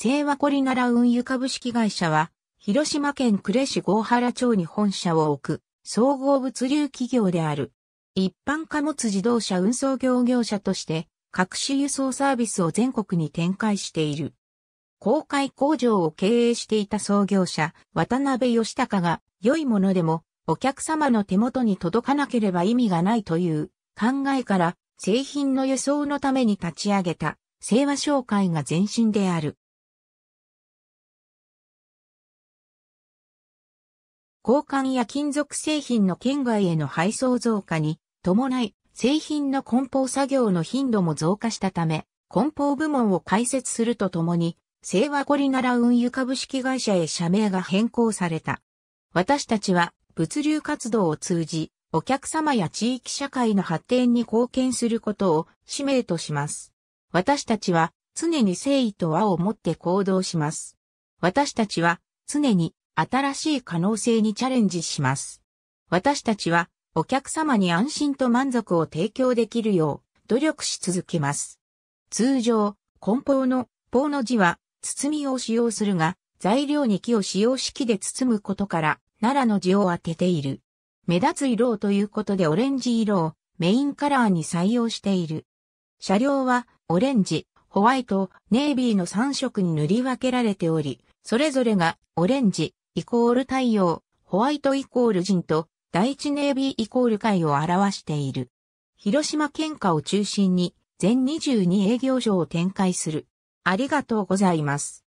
清和コリナラ運輸株式会社は、広島県呉市郷原町に本社を置く、総合物流企業である。一般貨物自動車運送業業者として、各種輸送サービスを全国に展開している。公開工場を経営していた創業者、渡辺義隆が、良いものでも、お客様の手元に届かなければ意味がないという考えから、製品の輸送のために立ち上げた、清和商会が前身である。交換や金属製品の県外への配送増加に伴い、製品の梱包作業の頻度も増加したため、梱包部門を開設するとともに、清和ゴリナラ運輸株式会社へ社名が変更された。私たちは物流活動を通じ、お客様や地域社会の発展に貢献することを使命とします。私たちは常に誠意と和をもって行動します。私たちは常に新しい可能性にチャレンジします。私たちはお客様に安心と満足を提供できるよう努力し続けます。通常、梱包の包の字は包みを使用するが、材料に木を使用式で包むことから奈良の字を当てている。目立つ色ということでオレンジ色をメインカラーに採用している。車両はオレンジ、ホワイト、ネイビーの3色に塗り分けられており、それぞれがオレンジ、イコール太陽、ホワイトイコール人と、第一ネイビーイコール会を表している。広島県下を中心に全22営業所を展開する。ありがとうございます。